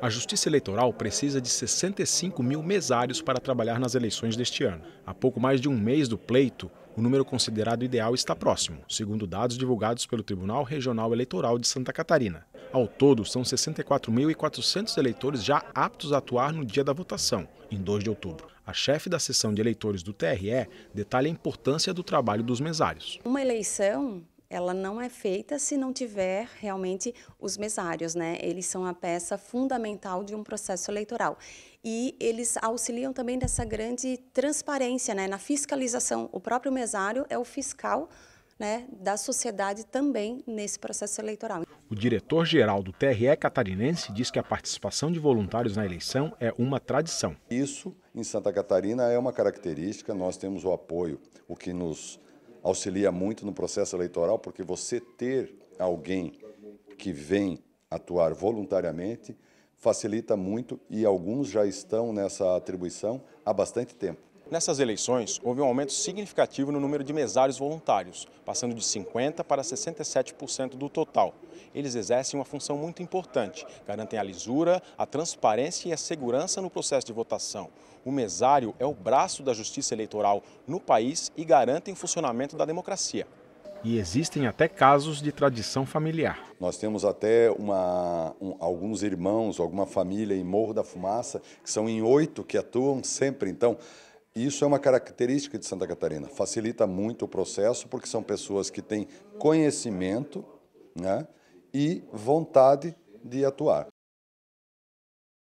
A Justiça Eleitoral precisa de 65 mil mesários para trabalhar nas eleições deste ano. Há pouco mais de um mês do pleito, o número considerado ideal está próximo, segundo dados divulgados pelo Tribunal Regional Eleitoral de Santa Catarina. Ao todo, são 64.400 eleitores já aptos a atuar no dia da votação, em 2 de outubro. A chefe da seção de eleitores do TRE detalha a importância do trabalho dos mesários. Uma eleição ela não é feita se não tiver realmente os mesários, né? Eles são a peça fundamental de um processo eleitoral. E eles auxiliam também dessa grande transparência, né? Na fiscalização, o próprio mesário é o fiscal né, da sociedade também nesse processo eleitoral. O diretor-geral do TRE catarinense diz que a participação de voluntários na eleição é uma tradição. Isso, em Santa Catarina, é uma característica, nós temos o apoio, o que nos auxilia muito no processo eleitoral, porque você ter alguém que vem atuar voluntariamente facilita muito e alguns já estão nessa atribuição há bastante tempo. Nessas eleições, houve um aumento significativo no número de mesários voluntários, passando de 50% para 67% do total. Eles exercem uma função muito importante, garantem a lisura, a transparência e a segurança no processo de votação. O mesário é o braço da justiça eleitoral no país e garantem o funcionamento da democracia e existem até casos de tradição familiar. Nós temos até uma, um, alguns irmãos, alguma família em Morro da Fumaça, que são em oito que atuam sempre. Então, isso é uma característica de Santa Catarina, facilita muito o processo, porque são pessoas que têm conhecimento né, e vontade de atuar.